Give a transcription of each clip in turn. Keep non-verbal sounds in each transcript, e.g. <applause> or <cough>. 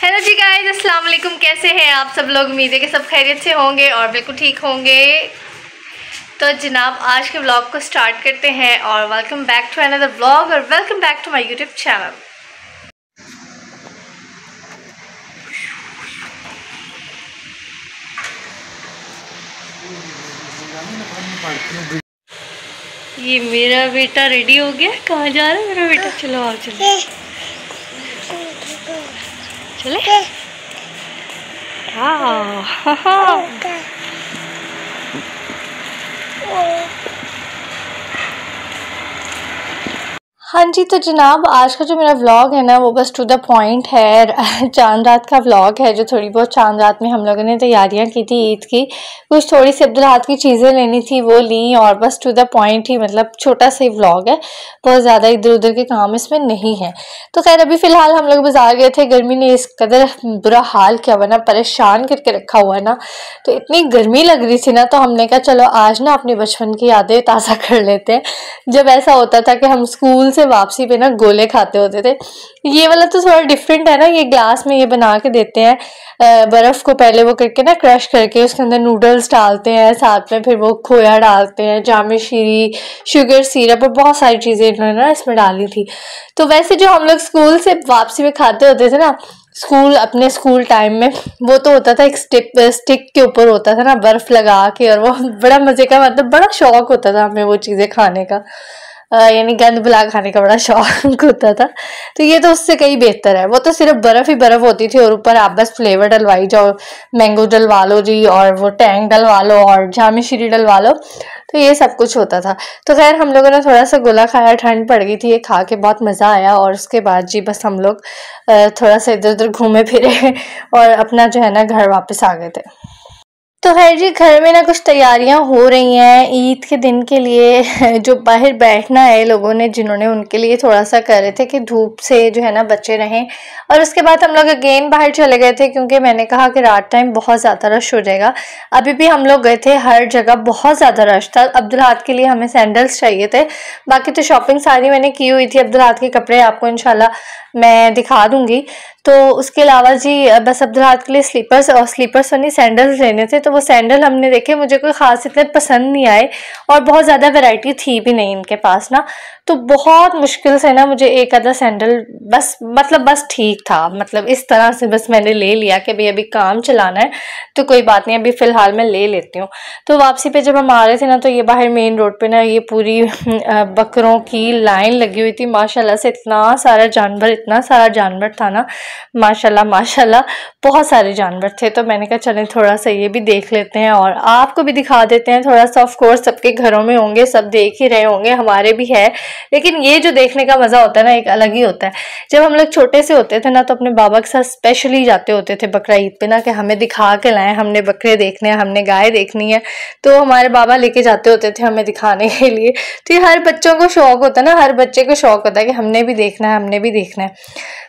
hello जी guys अस्सलाम वालेकुम कैसे हैं आप सब लोग उम्मीद है कि सब खैरियत से होंगे और बिल्कुल ठीक होंगे तो जनाब आज के ब्लॉग को स्टार्ट करते हैं और welcome back to another blog और welcome back to my YouTube channel ये मेरा बेटा रेडी हो गया कहाँ जा रहा है मेरा बेटा चलो आओ चलो चले हाँ हाँ <laughs> <laughs> हाँ जी तो जनाब आज का जो मेरा व्लॉग है ना वो बस टू द पॉइंट है <laughs> चांद रात का व्लॉग है जो थोड़ी बहुत चांद रात में हम लोगों ने तैयारियां की थी ईद की कुछ थोड़ी सी अब्दुल हाथ की चीज़ें लेनी थी वो ली और बस टू द पॉइंट ही मतलब छोटा सा ही व्लॉग है बहुत ज़्यादा इधर उधर के काम इसमें नहीं है तो खैर अभी फ़िलहाल हम लोग बाजार गए थे गर्मी ने इस कदर बुरा हाल किया हुआ ना परेशान करके रखा हुआ ना तो इतनी गर्मी लग रही थी ना तो हमने कहा चलो आज ना अपने बचपन की यादें ताज़ा कर लेते हैं जब ऐसा होता था कि हम स्कूल से से वापसी पे ना गोले खाते होते थे ये वाला तो थोड़ा डिफरेंट है ना ये ग्लास में ये बना के देते हैं बर्फ़ को पहले वो करके ना क्रश करके उसके अंदर नूडल्स डालते हैं साथ में फिर वो खोया डालते हैं जाम शीरी शुगर सीरप और बहुत सारी चीज़ें इन्होंने ना इसमें डाली थी तो वैसे जो हम लोग स्कूल से वापसी में खाते होते थे ना स्कूल अपने स्कूल टाइम में वो तो होता था एक स्टिप स्टिक के ऊपर होता था ना बर्फ़ लगा के और वो बड़ा मज़े का मतलब बड़ा शौक होता था हमें वो चीज़ें खाने का यानी गंद बुला खाने का बड़ा शौक <laughs> होता था तो ये तो उससे कहीं बेहतर है वो तो सिर्फ बर्फ़ ही बर्फ़ होती थी और ऊपर आप बस फ्लेवर डलवाई जाओ मैंगो डलवा लो जी और वो टैंग डलवा लो और श्री डलवा लो तो ये सब कुछ होता था तो खैर हम लोगों ने थोड़ा सा गोला खाया ठंड पड़ गई थी ये खा के बहुत मज़ा आया और उसके बाद जी बस हम लोग थोड़ा सा इधर उधर घूमे फिरे <laughs> और अपना जो है ना घर वापस आ गए थे तो खैर जी घर में ना कुछ तैयारियां हो रही हैं ईद के दिन के लिए <laughs> जो बाहर बैठना है लोगों ने जिन्होंने उनके लिए थोड़ा सा कर रहे थे कि धूप से जो है ना बचे रहें और उसके बाद हम लोग अगेन बाहर चले गए थे क्योंकि मैंने कहा कि रात टाइम बहुत ज़्यादा रश हो जाएगा अभी भी हम लोग गए थे हर जगह बहुत ज़्यादा रश था हाथ के लिए हमें सैंडल्स चाहिए थे बाकी तो शॉपिंग सारी मैंने की हुई थी हाथ के कपड़े आपको इन मैं दिखा दूँगी तो उसके अलावा जी बस अब रात के लिए स्लीपर्स और स्लीपर्स यानी सैंडल्स लेने थे तो वो सैंडल हमने देखे मुझे कोई ख़ास इतने पसंद नहीं आए और बहुत ज़्यादा वैरायटी थी भी नहीं इनके पास ना तो बहुत मुश्किल से ना मुझे एक आधा सैंडल बस मतलब बस ठीक था मतलब इस तरह से बस मैंने ले लिया कि भाई अभी काम चलाना है तो कोई बात नहीं अभी फ़िलहाल मैं ले लेती हूँ तो वापसी पर जब हम आ रहे थे ना तो ये बाहर मेन रोड पर ना ये पूरी बकरों की लाइन लगी हुई थी माशाला से इतना सारा जानवर इतना सारा जानवर था ना माशाल्लाह माशाल्लाह बहुत सारे जानवर थे तो मैंने कहा चलें थोड़ा सा ये भी देख लेते हैं और आपको भी दिखा देते हैं थोड़ा सा ऑफ कोर्स सबके घरों में होंगे सब देख ही रहे होंगे हमारे भी है लेकिन ये जो देखने का मज़ा होता है ना एक अलग ही होता है जब हम लोग छोटे से होते थे ना तो अपने बाबा के साथ स्पेशली जाते होते थे बकरा ईद पर ना कि हमें दिखा के लाएं हमने बकरे देखने हैं हमने गाय देखनी है तो हमारे बाबा लेके जाते होते थे हमें दिखाने के लिए तो ये हर बच्चों को शौक़ होता है ना हर बच्चे को शौक़ होता है कि हमने भी देखना है हमने भी देखना है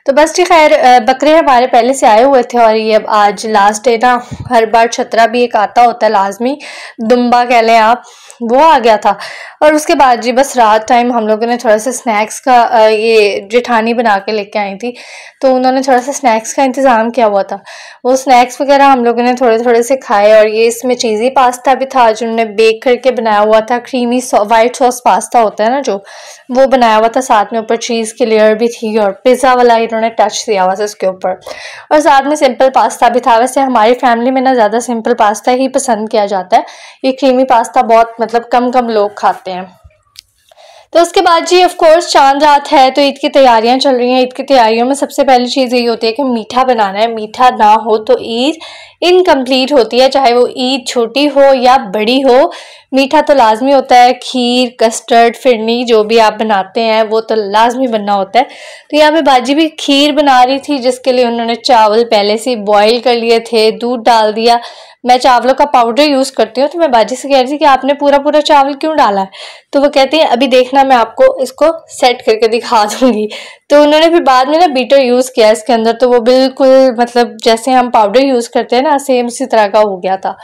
तो बस जी खैर बकरे हमारे पहले से आए हुए थे और ये अब आज लास्ट डे ना हर बार छतरा भी एक आता होता है लाजमी दुम्बा कह लें आप वो आ गया था और उसके बाद जी बस रात टाइम हम लोगों ने थोड़ा सा स्नैक्स का ये जेठानी बना के लेके आई थी तो उन्होंने थोड़ा सा स्नैक्स का इंतज़ाम किया हुआ था वो स्नैक्स वगैरह हम लोगों ने थोड़े थोड़े से खाए और ये इसमें चीज़ी पास्ता भी था जो उन्होंने बेक करके बनाया हुआ था क्रीमी सौ वाइट सॉस पास्ता होता है ना जो वो बनाया हुआ था साथ में ऊपर चीज़ की लेयर भी थी और पिज़्ज़ा वाला इन्होंने टच दिया हुआ था उसके ऊपर और साथ में सिंपल पास्ता भी था वैसे हमारी फैमिली में ना ज़्यादा सिंपल पास्ता ही पसंद किया जाता है ये क्रीमी पास्ता बहुत मतलब मतलब कम कम लोग खाते हैं तो उसके बाद जी ऑफ कोर्स चांद रात है तो ईद की तैयारियां चल रही हैं ईद की तैयारियों में सबसे पहली चीज़ यही होती है कि मीठा बनाना है मीठा ना हो तो ईद इनकम्प्लीट होती है चाहे वो ईद छोटी हो या बड़ी हो मीठा तो लाजमी होता है खीर कस्टर्ड फिरनी जो भी आप बनाते हैं वो तो लाजमी बनना होता है तो यहाँ पे बाजी भी खीर बना रही थी जिसके लिए उन्होंने चावल पहले से बॉईल कर लिए थे दूध डाल दिया मैं चावलों का पाउडर यूज़ करती हूँ तो मैं बाजी से कह रही थी कि आपने पूरा पूरा चावल क्यों डाला है तो वो कहती है अभी देखना मैं आपको इसको सेट करके दिखा दूँगी तो उन्होंने फिर बाद में ना बीटर यूज़ किया इसके अंदर तो वो बिल्कुल मतलब जैसे हम पाउडर यूज़ करते हैं ना सेम इसी तरह का हो गया था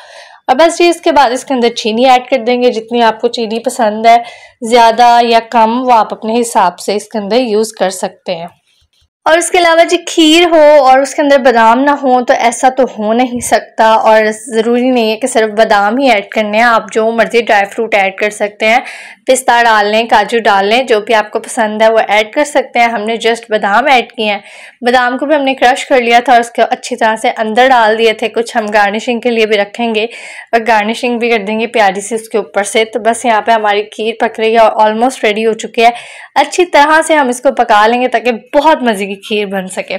और बस ये इसके बाद इसके अंदर चीनी ऐड कर देंगे जितनी आपको चीनी पसंद है ज़्यादा या कम वो आप अपने हिसाब से इसके अंदर यूज़ कर सकते हैं और इसके अलावा जी खीर हो और उसके अंदर बादाम ना हो तो ऐसा तो हो नहीं सकता और ज़रूरी नहीं है कि सिर्फ बादाम ही ऐड करने हैं आप जो मर्ज़ी ड्राई फ्रूट ऐड कर सकते हैं पिस्ता डाल लें काजू डाल लें जो भी आपको पसंद है वो ऐड कर सकते हैं हमने जस्ट बादाम ऐड किए हैं बादाम को भी हमने क्रश कर लिया था और उसको अच्छी तरह से अंदर डाल दिए थे कुछ हम गार्निशिंग के लिए भी रखेंगे और गार्निशिंग भी कर देंगे प्यारी से उसके ऊपर से तो बस यहाँ पर हमारी खीर पक रही है और ऑलमोस्ट रेडी हो चुकी है अच्छी तरह से हम इसको पका लेंगे ताकि बहुत मज़े की खीर बन सके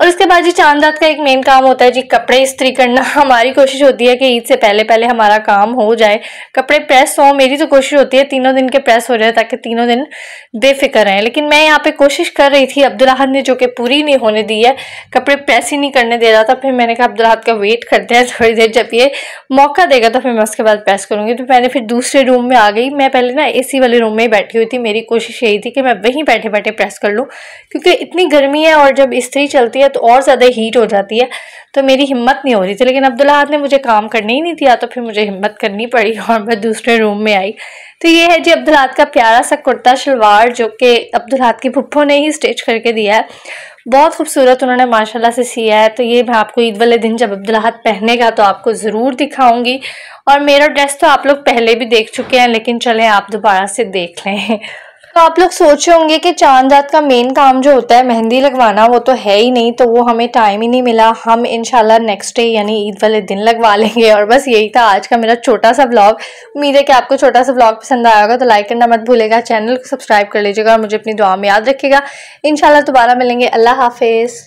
और उसके बाद जी चांदात का एक मेन काम होता है जी कपड़े इस्त्री करना <laughs> हमारी कोशिश होती है कि ईद से पहले पहले हमारा काम हो जाए कपड़े प्रेस हो मेरी तो कोशिश होती है तीनों दिन के प्रेस हो जाए ताकि तीनों दिन बेफिक्र रहें लेकिन मैं यहाँ पे कोशिश कर रही थी अब्दुलहद ने जो कि पूरी नहीं होने दी है कपड़े प्रेस ही नहीं करने दे रहा था फिर मैंने कहा अब्दुलहद का वेट करते हैं थोड़ी देर जब ये मौका देगा तो फिर मैं उसके बाद प्रेस करूँगी तो मैंने फिर दूसरे रूम में आ गई मैं पहले ना ए वाले रूम में ही बैठी हुई थी मेरी कोशिश यही थी कि मैं वहीं बैठे बैठे प्रेस कर लूँ क्योंकि इतनी गर्मी है और जब इस्त्री चलती है तो और ज़्यादा हीट हो जाती है तो मेरी हिम्मत नहीं हो रही थी लेकिन अब्दुल्ला ने मुझे काम करने ही नहीं दिया तो फिर मुझे हिम्मत करनी पड़ी <laughs> और मैं दूसरे रूम में आई तो ये है जी अब्दुल्ला का प्यारा सा कुर्ता शलवार जो कि अब्दुल्ला की पुप्पो ने ही स्टिच करके दिया है बहुत खूबसूरत उन्होंने माशाल्लाह से सिया है तो ये मैं आपको ईद वाले दिन जब अब्दुल्ला पहनेगा तो आपको ज़रूर दिखाऊंगी और मेरा ड्रेस तो आप लोग पहले भी देख चुके हैं लेकिन चलें आप दोबारा से देख लें तो आप लोग सोचे होंगे कि चांद रात का मेन काम जो होता है मेहंदी लगवाना वो तो है ही नहीं तो वो हमें टाइम ही नहीं मिला हम इनशाला नेक्स्ट डे यानी ईद वाले दिन लगवा लेंगे और बस यही था आज का मेरा छोटा सा ब्लॉग उम्मीद है कि आपको छोटा सा ब्लॉग पसंद आया होगा तो लाइक करना मत भूलेगा चैनल को सब्सक्राइब कर लीजिएगा और मुझे अपनी दुआ में याद रखिएगा इनशाला दोबारा मिलेंगे अल्लाह हाफिज़